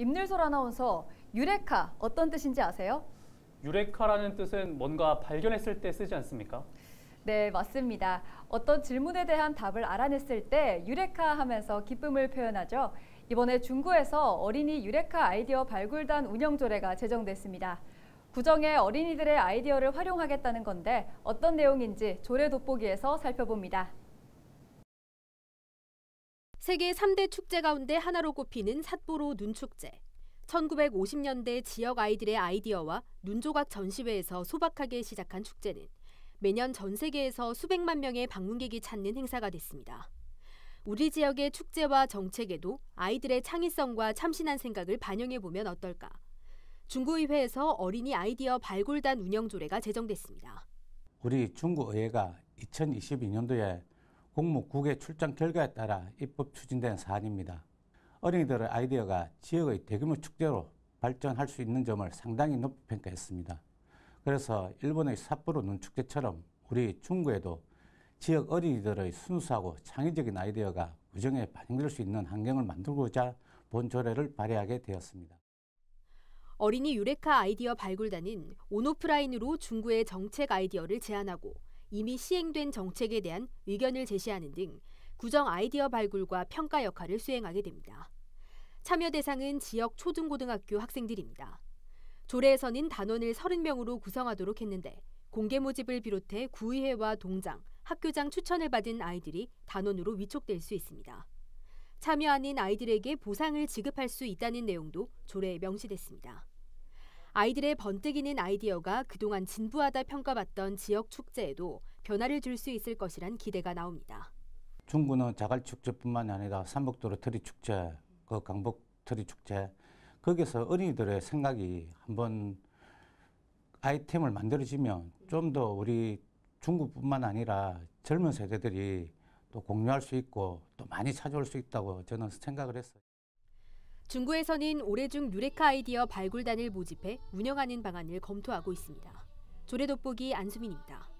임률솔 아나운서 유레카 어떤 뜻인지 아세요? 유레카라는 뜻은 뭔가 발견했을 때 쓰지 않습니까? 네, 맞습니다. 어떤 질문에 대한 답을 알아냈을 때 유레카 하면서 기쁨을 표현하죠. 이번에 중구에서 어린이 유레카 아이디어 발굴단 운영 조례가 제정됐습니다. 구정에 어린이들의 아이디어를 활용하겠다는 건데 어떤 내용인지 조례 돋보기에서 살펴봅니다. 세계 3대 축제 가운데 하나로 꼽히는 삿포로 눈축제. 1950년대 지역 아이들의 아이디어와 눈조각 전시회에서 소박하게 시작한 축제는 매년 전 세계에서 수백만 명의 방문객이 찾는 행사가 됐습니다. 우리 지역의 축제와 정책에도 아이들의 창의성과 참신한 생각을 반영해 보면 어떨까? 중구의회에서 어린이 아이디어 발굴단 운영 조례가 제정됐습니다. 우리 중구의회가 2022년도에 국무국의 출장 결과에 따라 입법 추진된 사안입니다. 어린이들의 아이디어가 지역의 대규모 축제로 발전할 수 있는 점을 상당히 높이 평가했습니다. 그래서 일본의 삿포로 눈축제처럼 우리 중국에도 지역 어린이들의 순수하고 창의적인 아이디어가 우정에 반영될 수 있는 환경을 만들고자 본조례를 발의하게 되었습니다. 어린이 유레카 아이디어 발굴단은 온오프라인으로 중구의 정책 아이디어를 제안하고 이미 시행된 정책에 대한 의견을 제시하는 등 구정 아이디어 발굴과 평가 역할을 수행하게 됩니다. 참여 대상은 지역 초중고등학교 학생들입니다. 조례에서는 단원을 30명으로 구성하도록 했는데 공개 모집을 비롯해 구의회와 동장, 학교장 추천을 받은 아이들이 단원으로 위촉될 수 있습니다. 참여하는 아이들에게 보상을 지급할 수 있다는 내용도 조례에 명시됐습니다. 아이들의 번뜩이는 아이디어가 그동안 진부하다 평가받던 지역 축제에도 변화를 줄 수 있을 것이란 기대가 나옵니다. 중구는 자갈축제뿐만 아니라 삼복도로 트리축제, 그 강북 트리축제 거기서 어린이들의 생각이 한번 아이템을 만들어지면 좀 더 우리 중국뿐만 아니라 젊은 세대들이 또 공유할 수 있고 또 많이 찾아올 수 있다고 저는 생각을 했어요. 중구에서는 올해 중 유레카 아이디어 발굴단을 모집해 운영하는 방안을 검토하고 있습니다. 조례 돋보기 안수민입니다.